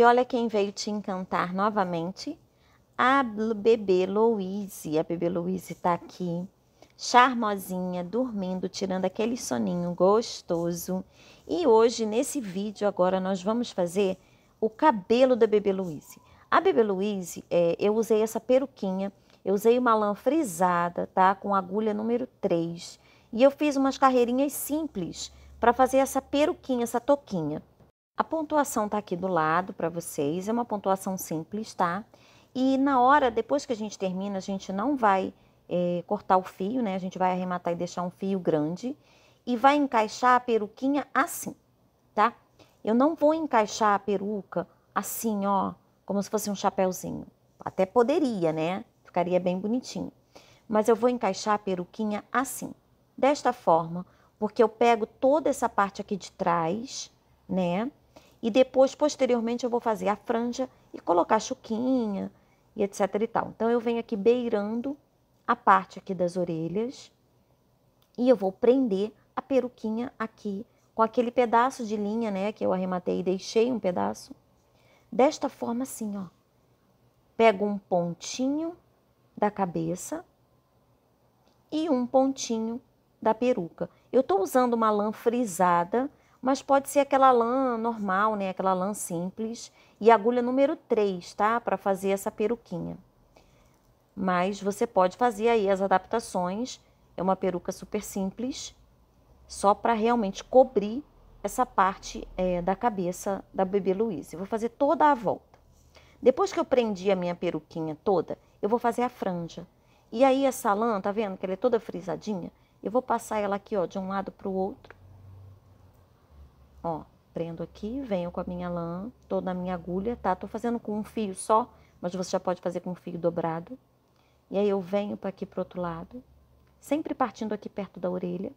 E olha quem veio te encantar novamente. A bebê Louise. A bebê Louise está aqui, charmosinha, dormindo, tirando aquele soninho gostoso. E hoje, nesse vídeo, agora nós vamos fazer o cabelo da bebê Louise. A bebê Louise, é, eu usei essa peruquinha, eu usei uma lã frisada, tá? Com agulha número 3. E eu fiz umas carreirinhas simples para fazer essa peruquinha, essa toquinha. A pontuação está aqui do lado para vocês, é uma pontuação simples, tá? E na hora, depois que a gente termina, a gente não vai é, cortar o fio, né? A gente vai arrematar e deixar um fio grande e vai encaixar a peruquinha assim, tá? Eu não vou encaixar a peruca assim, ó, como se fosse um chapéuzinho. Até poderia, né? Ficaria bem bonitinho. Mas eu vou encaixar a peruquinha assim, desta forma, porque eu pego toda essa parte aqui de trás, né? E depois, posteriormente, eu vou fazer a franja e colocar chuquinha e etc e tal. Então, eu venho aqui beirando a parte aqui das orelhas e eu vou prender a peruquinha aqui com aquele pedaço de linha, né, que eu arrematei e deixei um pedaço. Desta forma assim, ó. Pego um pontinho da cabeça e um pontinho da peruca. Eu tô usando uma lã frisada, mas pode ser aquela lã normal, né? Aquela lã simples e agulha número 3, tá? Para fazer essa peruquinha. Mas você pode fazer aí as adaptações. É uma peruca super simples, só para realmente cobrir essa parte é, da cabeça da bebê Luiz. Eu vou fazer toda a volta. Depois que eu prendi a minha peruquinha toda, eu vou fazer a franja. E aí essa lã, tá vendo que ela é toda frisadinha? Eu vou passar ela aqui, ó, de um lado para o outro Ó, prendo aqui, venho com a minha lã, tô na minha agulha, tá? Tô fazendo com um fio só, mas você já pode fazer com um fio dobrado. E aí eu venho para aqui pro outro lado, sempre partindo aqui perto da orelha.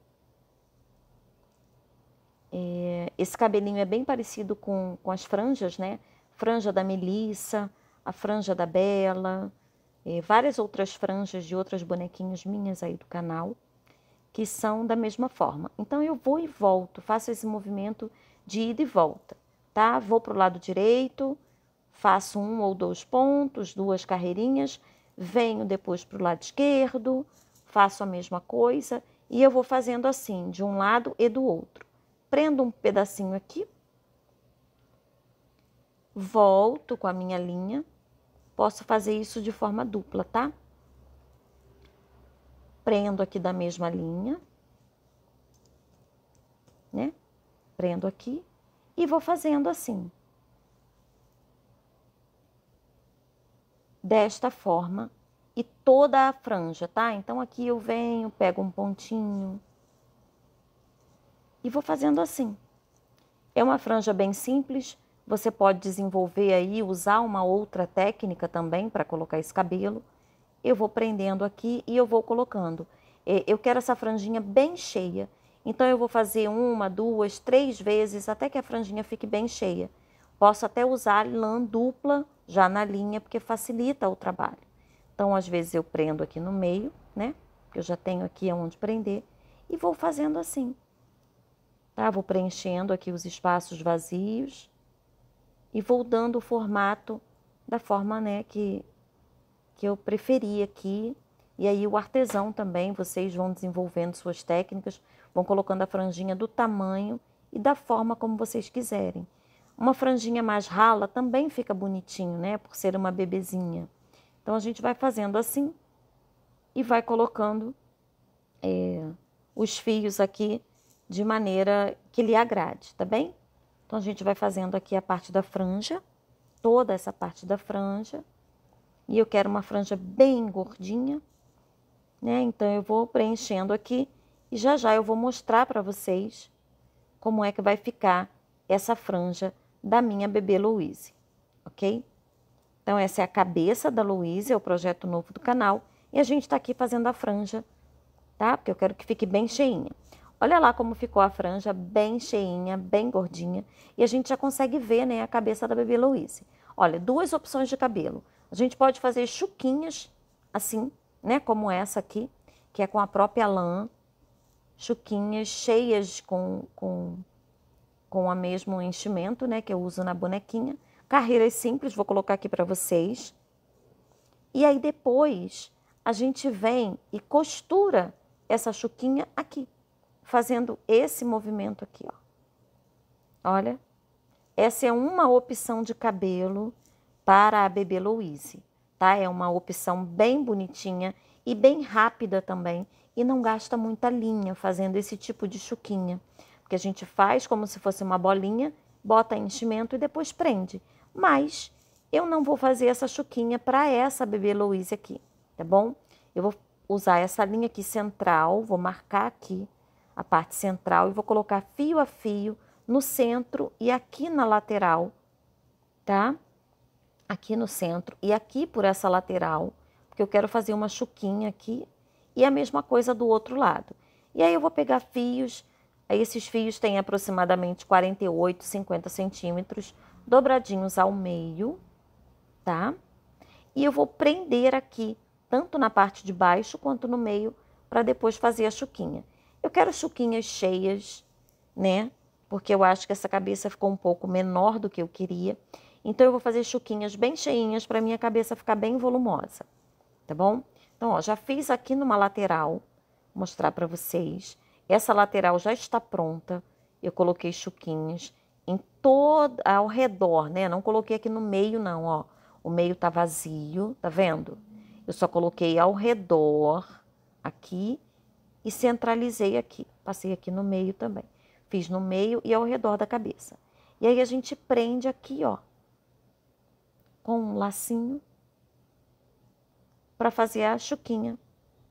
É, esse cabelinho é bem parecido com, com as franjas, né? Franja da Melissa, a franja da Bela, é, várias outras franjas de outras bonequinhas minhas aí do canal que são da mesma forma. Então, eu vou e volto, faço esse movimento de ida e volta, tá? Vou para o lado direito, faço um ou dois pontos, duas carreirinhas, venho depois para o lado esquerdo, faço a mesma coisa e eu vou fazendo assim, de um lado e do outro. Prendo um pedacinho aqui, volto com a minha linha, posso fazer isso de forma dupla, tá? prendo aqui da mesma linha, né? Prendo aqui e vou fazendo assim. Desta forma e toda a franja, tá? Então aqui eu venho, pego um pontinho e vou fazendo assim. É uma franja bem simples, você pode desenvolver aí, usar uma outra técnica também para colocar esse cabelo eu vou prendendo aqui e eu vou colocando. É, eu quero essa franjinha bem cheia, então eu vou fazer uma, duas, três vezes até que a franjinha fique bem cheia. Posso até usar lã dupla já na linha, porque facilita o trabalho. Então, às vezes eu prendo aqui no meio, né? Que eu já tenho aqui onde prender e vou fazendo assim. Tá? Vou preenchendo aqui os espaços vazios e vou dando o formato da forma, né, que que eu preferia aqui. E aí o artesão também, vocês vão desenvolvendo suas técnicas, vão colocando a franjinha do tamanho e da forma como vocês quiserem. Uma franjinha mais rala também fica bonitinho, né? Por ser uma bebezinha. Então a gente vai fazendo assim e vai colocando é, os fios aqui de maneira que lhe agrade, tá bem? Então a gente vai fazendo aqui a parte da franja, toda essa parte da franja e eu quero uma franja bem gordinha, né? Então eu vou preenchendo aqui e já já eu vou mostrar para vocês como é que vai ficar essa franja da minha bebê Louise, ok? Então essa é a cabeça da Louise, é o projeto novo do canal e a gente está aqui fazendo a franja, tá? Porque eu quero que fique bem cheinha. Olha lá como ficou a franja, bem cheinha, bem gordinha. E a gente já consegue ver, né, a cabeça da bebê Louise. Olha, duas opções de cabelo. A gente pode fazer chuquinhas assim, né? Como essa aqui, que é com a própria lã. Chuquinhas cheias com, com, com o mesmo enchimento, né? Que eu uso na bonequinha. Carreiras simples, vou colocar aqui para vocês. E aí depois a gente vem e costura essa chuquinha aqui, fazendo esse movimento aqui, ó. Olha, essa é uma opção de cabelo para a bebê Louise, tá? É uma opção bem bonitinha e bem rápida também e não gasta muita linha fazendo esse tipo de chuquinha, porque a gente faz como se fosse uma bolinha, bota enchimento e depois prende. Mas eu não vou fazer essa chuquinha para essa bebê Louise aqui, tá bom? Eu vou usar essa linha aqui central, vou marcar aqui a parte central e vou colocar fio a fio no centro e aqui na lateral, tá? aqui no centro e aqui por essa lateral, porque eu quero fazer uma chuquinha aqui e a mesma coisa do outro lado. E aí eu vou pegar fios, esses fios têm aproximadamente 48, 50 centímetros, dobradinhos ao meio, tá? E eu vou prender aqui, tanto na parte de baixo quanto no meio, para depois fazer a chuquinha. Eu quero chuquinhas cheias, né? Porque eu acho que essa cabeça ficou um pouco menor do que eu queria. Então eu vou fazer chuquinhas bem cheinhas para minha cabeça ficar bem volumosa, tá bom? Então, ó, já fiz aqui numa lateral, vou mostrar para vocês. Essa lateral já está pronta. Eu coloquei chuquinhas em todo ao redor, né? Não coloquei aqui no meio não, ó. O meio tá vazio, tá vendo? Eu só coloquei ao redor aqui e centralizei aqui. Passei aqui no meio também. Fiz no meio e ao redor da cabeça. E aí a gente prende aqui, ó, com um lacinho para fazer a chuquinha,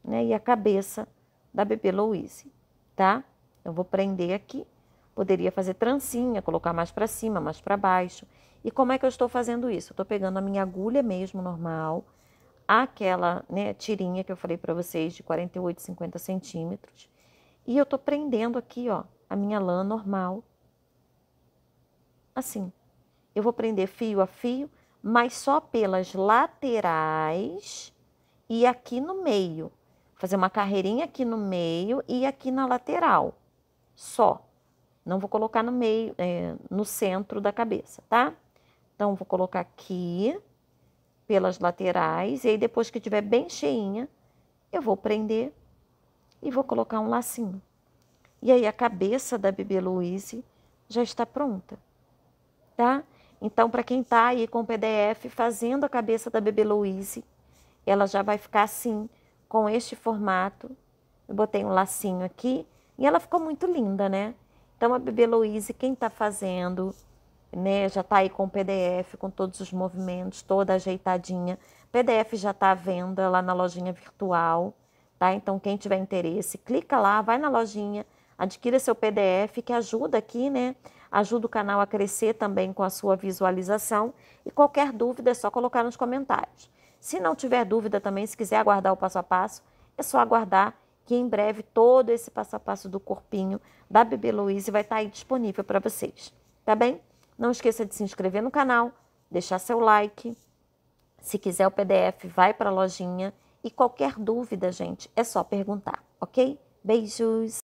né? E a cabeça da bebê Louise, tá? Eu vou prender aqui. Poderia fazer trancinha, colocar mais para cima, mais para baixo. E como é que eu estou fazendo isso? Eu estou pegando a minha agulha mesmo normal, aquela né, tirinha que eu falei para vocês de 48, 50 centímetros. E eu estou prendendo aqui, ó, a minha lã normal. Assim. Eu vou prender fio a fio mas só pelas laterais e aqui no meio. Fazer uma carreirinha aqui no meio e aqui na lateral, só. Não vou colocar no meio, é, no centro da cabeça, tá? Então, vou colocar aqui pelas laterais e aí depois que tiver bem cheinha, eu vou prender e vou colocar um lacinho. E aí a cabeça da bebê Louise já está pronta, tá? Então, para quem está aí com o PDF fazendo a cabeça da Bebê Louise, ela já vai ficar assim, com este formato. Eu botei um lacinho aqui e ela ficou muito linda, né? Então, a Bebê Louise, quem está fazendo, né, já está aí com o PDF, com todos os movimentos, toda ajeitadinha. PDF já está à venda lá na lojinha virtual, tá? Então, quem tiver interesse, clica lá, vai na lojinha, adquira seu PDF, que ajuda aqui, né, Ajuda o canal a crescer também com a sua visualização. E qualquer dúvida é só colocar nos comentários. Se não tiver dúvida também, se quiser aguardar o passo a passo, é só aguardar que em breve todo esse passo a passo do corpinho da Bebê Louise vai estar tá aí disponível para vocês. Tá bem? Não esqueça de se inscrever no canal, deixar seu like. Se quiser o PDF, vai para a lojinha. E qualquer dúvida, gente, é só perguntar, ok? Beijos!